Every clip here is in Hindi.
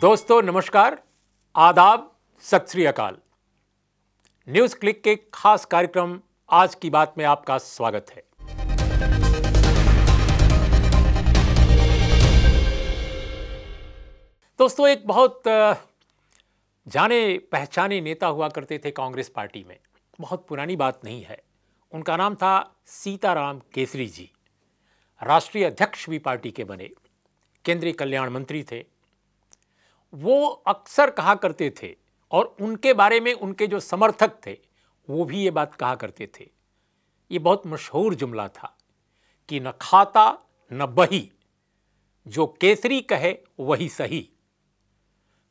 दोस्तों नमस्कार आदाब सत श्री अकाल न्यूज़ क्लिक के खास कार्यक्रम आज की बात में आपका स्वागत है दोस्तों एक बहुत जाने पहचाने नेता हुआ करते थे कांग्रेस पार्टी में बहुत पुरानी बात नहीं है उनका नाम था सीताराम केसरी जी राष्ट्रीय अध्यक्ष भी पार्टी के बने केंद्रीय कल्याण मंत्री थे वो अक्सर कहा करते थे और उनके बारे में उनके जो समर्थक थे वो भी ये बात कहा करते थे ये बहुत मशहूर जुमला था कि न खाता न बही जो केसरी कहे वही सही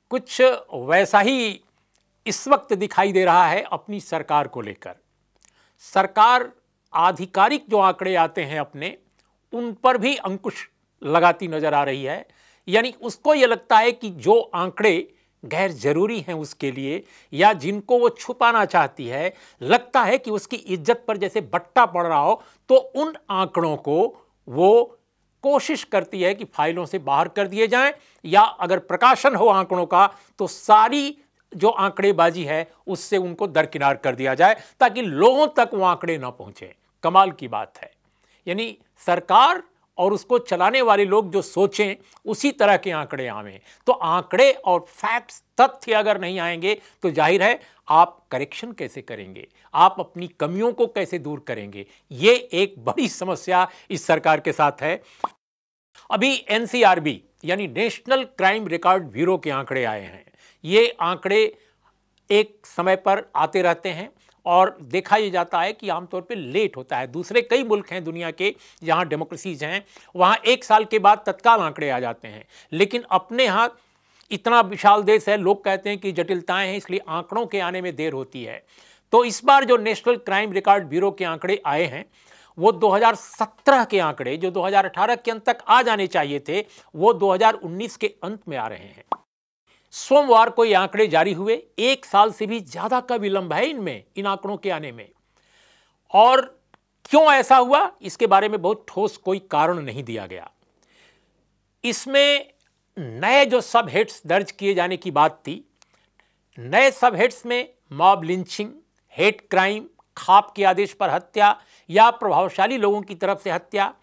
कुछ वैसा ही इस वक्त दिखाई दे रहा है अपनी सरकार को लेकर सरकार आधिकारिक जो आंकड़े आते हैं अपने उन पर भी अंकुश लगाती नजर आ रही है यानी उसको ये लगता है कि जो आंकड़े गैर जरूरी हैं उसके लिए या जिनको वो छुपाना चाहती है लगता है कि उसकी इज्जत पर जैसे बट्टा पड़ रहा हो तो उन आंकड़ों को वो कोशिश करती है कि फाइलों से बाहर कर दिए जाएं या अगर प्रकाशन हो आंकड़ों का तो सारी जो आंकड़ेबाजी है उससे उनको दरकिनार कर दिया जाए ताकि लोगों तक वो आंकड़े ना पहुंचे कमाल की बात है यानी सरकार और उसको चलाने वाले लोग जो सोचें उसी तरह के आंकड़े आवें तो आंकड़े और फैक्ट्स तथ्य अगर नहीं आएंगे तो जाहिर है आप करेक्शन कैसे करेंगे आप अपनी कमियों को कैसे दूर करेंगे ये एक बड़ी समस्या इस सरकार के साथ है अभी एन यानी नेशनल क्राइम रिकॉर्ड ब्यूरो के आंकड़े आए हैं ये आंकड़े एक समय पर आते रहते हैं और देखा ये जाता है कि आमतौर पर लेट होता है दूसरे कई मुल्क हैं दुनिया के जहाँ डेमोक्रेसीज हैं वहाँ एक साल के बाद तत्काल आंकड़े आ जाते हैं लेकिन अपने यहाँ इतना विशाल देश है लोग कहते हैं कि जटिलताएं हैं इसलिए आंकड़ों के आने में देर होती है तो इस बार जो नेशनल क्राइम रिकॉर्ड ब्यूरो के आंकड़े आए हैं वो 2017 के आंकड़े जो 2018 के अंत तक आ जाने चाहिए थे वो 2019 के अंत में आ रहे हैं सोमवार को ये आंकड़े जारी हुए एक साल से भी ज़्यादा का विलंब है इनमें इन आंकड़ों के आने में और क्यों ऐसा हुआ इसके बारे में बहुत ठोस कोई कारण नहीं दिया गया इसमें नए जो सब हेड्स दर्ज किए जाने की बात थी नए सब हेड्स में mob lynching hate crime khap के आदेश पर हत्या या प्रभावशाली लोगों की तरफ से हत्या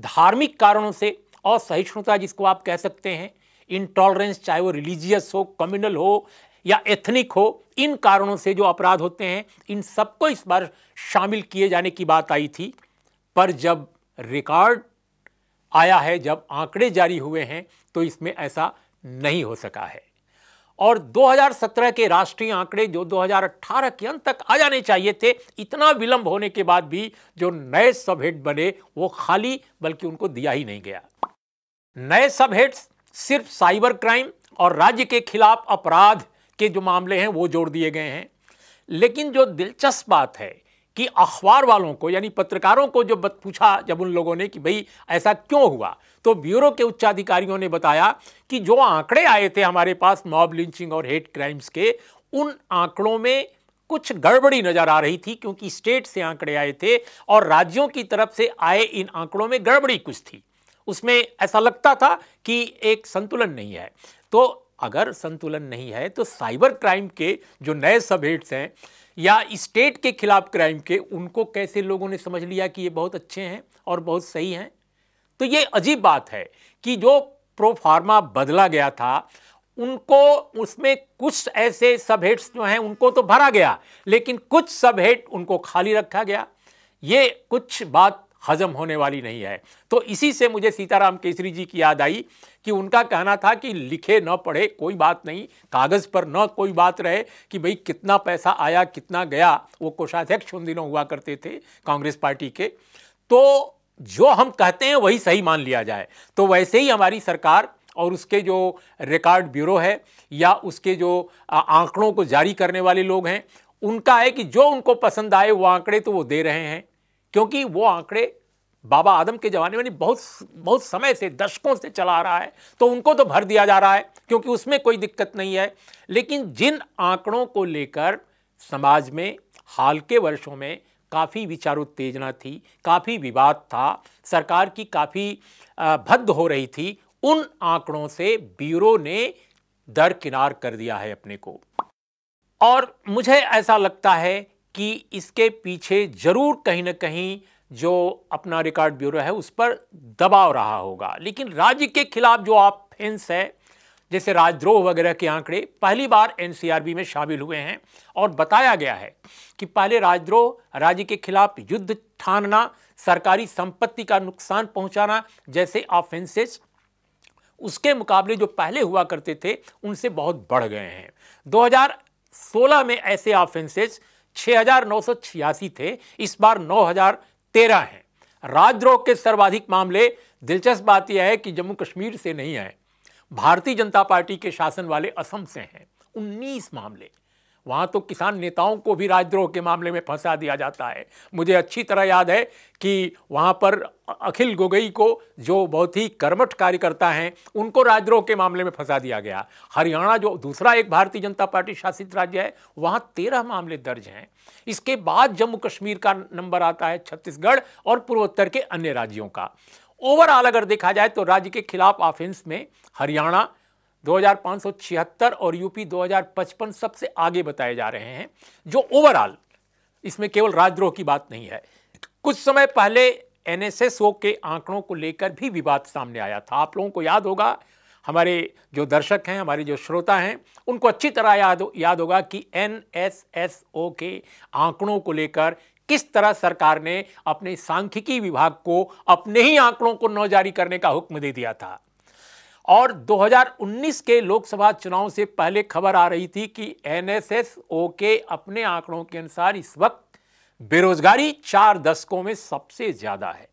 धार्मिक कारणों से असहिष्णुता जिसको आप कह सकते हैं इंटॉलरेंस चाहे वो रिलीजियस हो कम्युनल हो या एथनिक हो इन कारणों से जो अपराध होते हैं इन सबको इस बार शामिल किए जाने की बात आई थी पर जब रिकॉर्ड आया है जब आंकड़े जारी हुए हैं तो इसमें ऐसा नहीं हो सका है और 2017 के राष्ट्रीय आंकड़े जो 2018 के अंत तक आ जाने चाहिए थे इतना विलंब होने के बाद भी जो नए सब हेड बने वो खाली बल्कि उनको दिया ही नहीं गया नए सब हेड्स सिर्फ साइबर क्राइम और राज्य के खिलाफ अपराध के जो मामले हैं वो जोड़ दिए गए हैं लेकिन जो दिलचस्प बात है कि अखबार वालों को यानी पत्रकारों को जब पूछा जब उन लोगों ने कि भाई ऐसा क्यों हुआ तो ब्यूरो के उच्चाधिकारियों ने बताया कि जो आंकड़े आए थे हमारे पास मॉब लिंचिंग और हेट क्राइम्स के उन आंकड़ों में कुछ गड़बड़ी नजर आ रही थी क्योंकि स्टेट से आंकड़े आए थे और राज्यों की तरफ से आए इन आंकड़ों में गड़बड़ी कुछ थी उसमें ऐसा लगता था कि एक संतुलन नहीं है तो अगर संतुलन नहीं है तो साइबर क्राइम के जो नए सब हेड्स हैं या स्टेट के खिलाफ क्राइम के उनको कैसे लोगों ने समझ लिया कि ये बहुत अच्छे हैं और बहुत सही हैं तो ये अजीब बात है कि जो प्रोफार्मा बदला गया था उनको उसमें कुछ ऐसे सब हेड्स जो हैं उनको तो भरा गया लेकिन कुछ सब हेड उनको खाली रखा गया ये कुछ बात हजम होने वाली नहीं है तो इसी से मुझे सीताराम केसरी जी की याद आई कि उनका कहना था कि लिखे न पढ़े कोई बात नहीं कागज़ पर न कोई बात रहे कि भाई कितना पैसा आया कितना गया वो कोषाध्यक्ष उन दिनों हुआ करते थे कांग्रेस पार्टी के तो जो हम कहते हैं वही सही मान लिया जाए तो वैसे ही हमारी सरकार और उसके जो रिकॉर्ड ब्यूरो है या उसके जो आंकड़ों को जारी करने वाले लोग हैं उनका है कि जो उनको पसंद आए वो आंकड़े तो वो दे रहे हैं क्योंकि वो आंकड़े बाबा आदम के ज़माने में बहुत बहुत समय से दशकों से चला आ रहा है तो उनको तो भर दिया जा रहा है क्योंकि उसमें कोई दिक्कत नहीं है लेकिन जिन आंकड़ों को लेकर समाज में हाल के वर्षों में काफ़ी विचारोत्तेजना थी काफ़ी विवाद था सरकार की काफ़ी भद्द हो रही थी उन आंकड़ों से ब्यूरो ने दरकिनार कर दिया है अपने को और मुझे ऐसा लगता है कि इसके पीछे ज़रूर कहीं ना कहीं जो अपना रिकॉर्ड ब्यूरो है उस पर दबाव रहा होगा लेकिन राज्य के खिलाफ जो ऑफेंस है जैसे राजद्रोह वगैरह के आंकड़े पहली बार एनसीआरबी में शामिल हुए हैं और बताया गया है कि पहले राजद्रोह राज्य के खिलाफ युद्ध ठानना सरकारी संपत्ति का नुकसान पहुंचाना जैसे ऑफेंसेस उसके मुकाबले जो पहले हुआ करते थे उनसे बहुत बढ़ गए हैं 2016 में ऐसे ऑफेंसेस छः थे इस बार नौ तेरह हैं राजद्रोह के सर्वाधिक मामले दिलचस्प बात यह है कि जम्मू कश्मीर से नहीं आए भारतीय जनता पार्टी के शासन वाले असम से हैं उन्नीस मामले वहाँ तो किसान नेताओं को भी राजद्रोह के मामले में फंसा दिया जाता है मुझे अच्छी तरह याद है कि वहाँ पर अखिल गोगई को जो बहुत ही कर्मठ कार्यकर्ता हैं उनको राजद्रोह के मामले में फंसा दिया गया हरियाणा जो दूसरा एक भारतीय जनता पार्टी शासित राज्य है वहाँ तेरह मामले दर्ज हैं इसके बाद जम्मू कश्मीर का नंबर आता है छत्तीसगढ़ और पूर्वोत्तर के अन्य राज्यों का ओवरऑल अगर देखा जाए तो राज्य के खिलाफ ऑफेंस में हरियाणा 2576 और यूपी 2055 सबसे आगे बताए जा रहे हैं जो ओवरऑल इसमें केवल राजद्रोह की बात नहीं है कुछ समय पहले एनएसएसओ के आंकड़ों को लेकर भी विवाद सामने आया था आप लोगों को याद होगा हमारे जो दर्शक हैं हमारे जो श्रोता हैं उनको अच्छी तरह याद हो, याद होगा कि एनएसएसओ के आंकड़ों को लेकर किस तरह सरकार ने अपने सांख्यिकी विभाग को अपने ही आंकड़ों को न जारी करने का हुक्म दे दिया था और 2019 के लोकसभा चुनाव से पहले खबर आ रही थी कि ओ के अपने आंकड़ों के अनुसार इस वक्त बेरोजगारी चार दशकों में सबसे ज्यादा है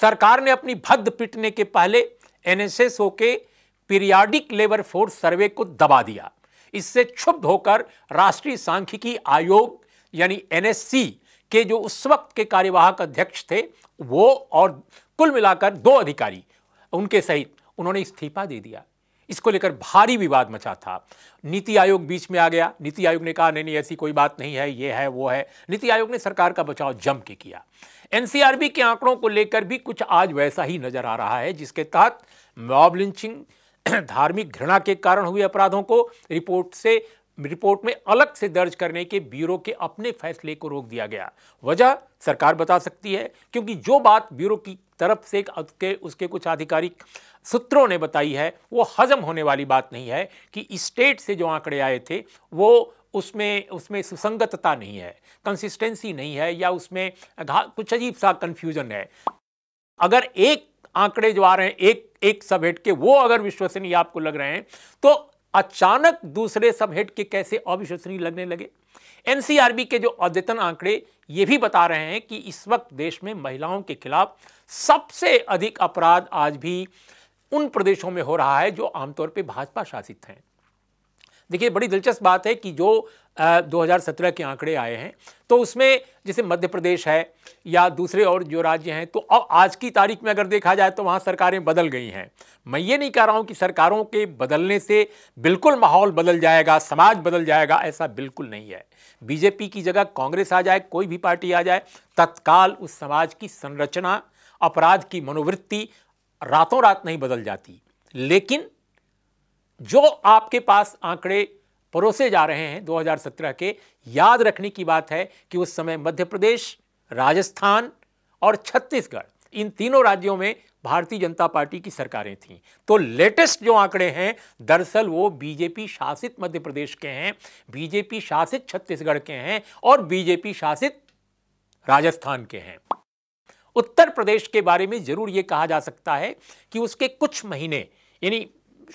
सरकार ने अपनी भद्द पिटने के पहले ओ के पीरियाडिक लेबर फोर्स सर्वे को दबा दिया इससे क्षुब्ध होकर राष्ट्रीय सांख्यिकी आयोग यानी एनएससी के जो उस वक्त के कार्यवाहक अध्यक्ष थे वो और कुल मिलाकर दो अधिकारी उनके सहित उन्होंने इस्तीफा दे दिया इसको लेकर भारी विवाद मचा था नीति आयोग बीच में आ गया नीति आयोग ने कहा नहीं नहीं ऐसी कोई बात नहीं है ये है वो है नीति आयोग ने सरकार का बचाव जम के किया एनसीआरबी के आंकड़ों को लेकर भी कुछ आज वैसा ही नजर आ रहा है जिसके तहत मॉब लिंचिंग धार्मिक घृणा के कारण हुए अपराधों को रिपोर्ट से रिपोर्ट में अलग से दर्ज करने के ब्यूरो के अपने फैसले को रोक दिया गया वजह सरकार बता सकती है क्योंकि जो बात ब्यूरो की तरफ से उसके उसके कुछ आधिकारिक सूत्रों ने बताई है वो हजम होने वाली बात नहीं है कि स्टेट से जो आंकड़े आए थे वो उसमें उसमें सुसंगतता नहीं है कंसिस्टेंसी नहीं है या उसमें कुछ अजीब सा कंफ्यूजन है अगर एक आंकड़े जो आ रहे हैं एक एक सब हेड के वो अगर विश्वसनीय आपको लग रहे हैं तो अचानक दूसरे सब हेड के कैसे अविश्वसनीय लगने लगे एनसीआरबी के जो अद्यतन आंकड़े ये भी बता रहे हैं कि इस वक्त देश में महिलाओं के खिलाफ सबसे अधिक अपराध आज भी उन प्रदेशों में हो रहा है जो आमतौर पर भाजपा शासित हैं देखिए बड़ी दिलचस्प बात है कि जो आ, 2017 के आंकड़े आए हैं तो उसमें जैसे मध्य प्रदेश है या दूसरे और जो राज्य हैं तो अब आज की तारीख में अगर देखा जाए तो वहाँ सरकारें बदल गई हैं मैं ये नहीं कह रहा हूँ कि सरकारों के बदलने से बिल्कुल माहौल बदल जाएगा समाज बदल जाएगा ऐसा बिल्कुल नहीं है बीजेपी की जगह कांग्रेस आ जाए कोई भी पार्टी आ जाए तत्काल उस समाज की संरचना अपराध की मनोवृत्ति रातों रात नहीं बदल जाती लेकिन जो आपके पास आंकड़े परोसे जा रहे हैं 2017 के याद रखने की बात है कि उस समय मध्य प्रदेश राजस्थान और छत्तीसगढ़ इन तीनों राज्यों में भारतीय जनता पार्टी की सरकारें थीं तो लेटेस्ट जो आंकड़े हैं दरअसल वो बीजेपी शासित मध्य प्रदेश के हैं बीजेपी शासित छत्तीसगढ़ के हैं और बीजेपी शासित राजस्थान के हैं उत्तर प्रदेश के बारे में जरूर ये कहा जा सकता है कि उसके कुछ महीने यानी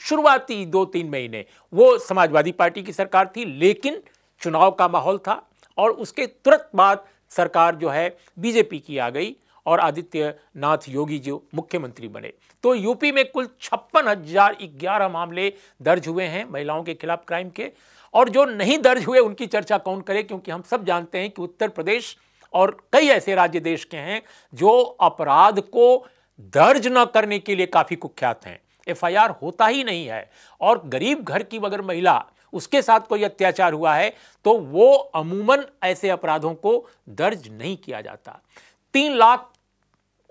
शुरुआती दो तीन महीने वो समाजवादी पार्टी की सरकार थी लेकिन चुनाव का माहौल था और उसके तुरंत बाद सरकार जो है बीजेपी की आ गई और आदित्यनाथ योगी जो मुख्यमंत्री बने तो यूपी में कुल छप्पन हजार ग्यारह मामले दर्ज हुए हैं महिलाओं के खिलाफ क्राइम के और जो नहीं दर्ज हुए उनकी चर्चा कौन करे क्योंकि हम सब जानते हैं कि उत्तर प्रदेश और कई ऐसे राज्य देश के हैं जो अपराध को दर्ज न करने के लिए काफ़ी कुख्यात हैं एफआईआर होता ही नहीं है और गरीब घर की अगर महिला उसके साथ कोई अत्याचार हुआ है तो वो अमूमन ऐसे अपराधों को दर्ज नहीं किया जाता तीन लाख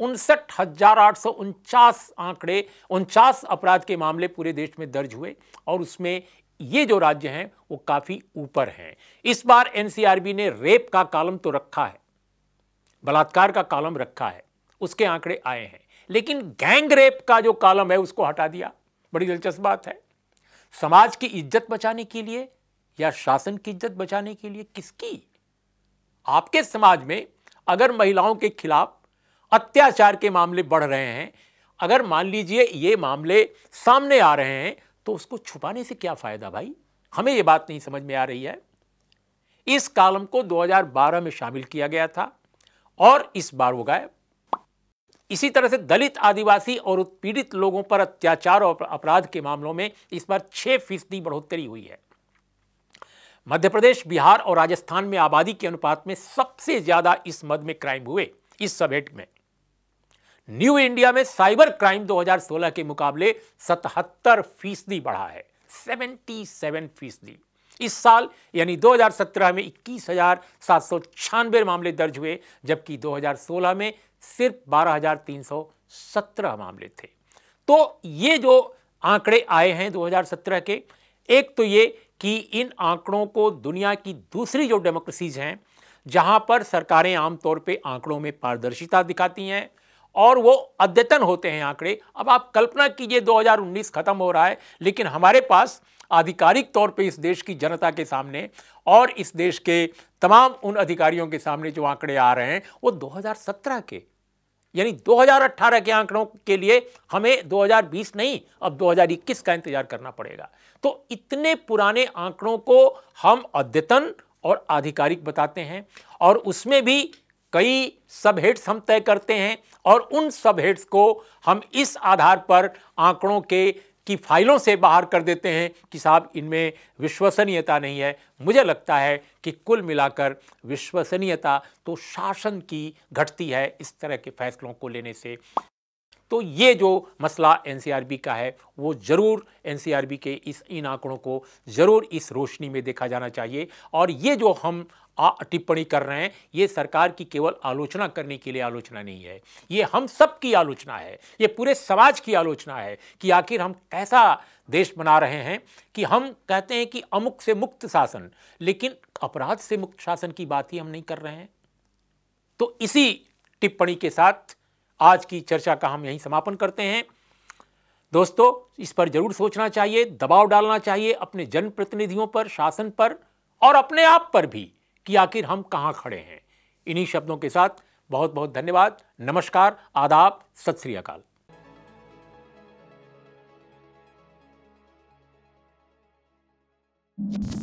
उनसठ हजार आठ सौ उनचास आंकड़े उनचास अपराध के मामले पूरे देश में दर्ज हुए और उसमें ये जो राज्य हैं वो काफ़ी ऊपर हैं इस बार एनसीआरबी ने रेप का कालम तो रखा है बलात्कार का कॉलम रखा है उसके आंकड़े आए हैं लेकिन गैंग रेप का जो कॉलम है उसको हटा दिया बड़ी दिलचस्प बात है समाज की इज्जत बचाने के लिए या शासन की इज्जत बचाने के लिए किसकी आपके समाज में अगर महिलाओं के खिलाफ अत्याचार के मामले बढ़ रहे हैं अगर मान लीजिए ये मामले सामने आ रहे हैं तो उसको छुपाने से क्या फ़ायदा भाई हमें यह बात नहीं समझ में आ रही है इस कॉलम को 2012 में शामिल किया गया था और इस बार वो गायब इसी तरह से दलित आदिवासी और उत्पीड़ित लोगों पर अत्याचार और अपराध के मामलों में इस बार छह फीसदी बढ़ोतरी हुई है मध्य प्रदेश बिहार और राजस्थान में आबादी के अनुपात में सबसे ज्यादा इस मद में क्राइम हुए इस सबेट में न्यू इंडिया में साइबर क्राइम 2016 के मुकाबले 77 फीसदी बढ़ा है 77 फीसदी इस साल यानी 2017 में इक्कीस हजार सात सौ छियानवे मामले दर्ज हुए जबकि 2016 में सिर्फ 12,317 मामले थे तो ये जो आंकड़े आए हैं 2017 के एक तो ये कि इन आंकड़ों को दुनिया की दूसरी जो डेमोक्रेसीज हैं जहां पर सरकारें आमतौर पे आंकड़ों में पारदर्शिता दिखाती हैं और वो अद्यतन होते हैं आंकड़े अब आप कल्पना कीजिए 2019 ख़त्म हो रहा है लेकिन हमारे पास आधिकारिक तौर पे इस देश की जनता के सामने और इस देश के तमाम उन अधिकारियों के सामने जो आंकड़े आ रहे हैं वो 2017 के यानी 2018 के आंकड़ों के लिए हमें 2020 नहीं अब 2021 का इंतजार करना पड़ेगा तो इतने पुराने आंकड़ों को हम अद्यतन और आधिकारिक बताते हैं और उसमें भी कई सब हेड्स हम तय करते हैं और उन सब हेड्स को हम इस आधार पर आंकड़ों के की फाइलों से बाहर कर देते हैं कि साहब इनमें विश्वसनीयता नहीं है मुझे लगता है कि कुल मिलाकर विश्वसनीयता तो शासन की घटती है इस तरह के फैसलों को लेने से तो ये जो मसला एनसीआरबी का है वो ज़रूर एनसीआरबी के इस इन आंकड़ों को ज़रूर इस रोशनी में देखा जाना चाहिए और ये जो हम टिप्पणी कर रहे हैं ये सरकार की केवल आलोचना करने के लिए आलोचना नहीं है ये हम सब की आलोचना है ये पूरे समाज की आलोचना है कि आखिर हम कैसा देश बना रहे हैं कि हम कहते हैं कि अमुक से मुक्त शासन लेकिन अपराध से मुक्त शासन की बात ही हम नहीं कर रहे हैं तो इसी टिप्पणी के साथ आज की चर्चा का हम यहीं समापन करते हैं दोस्तों इस पर जरूर सोचना चाहिए दबाव डालना चाहिए अपने जनप्रतिनिधियों पर शासन पर और अपने आप पर भी कि आखिर हम कहाँ खड़े हैं इन्हीं शब्दों के साथ बहुत बहुत धन्यवाद नमस्कार आदाब सत श्री अकाल you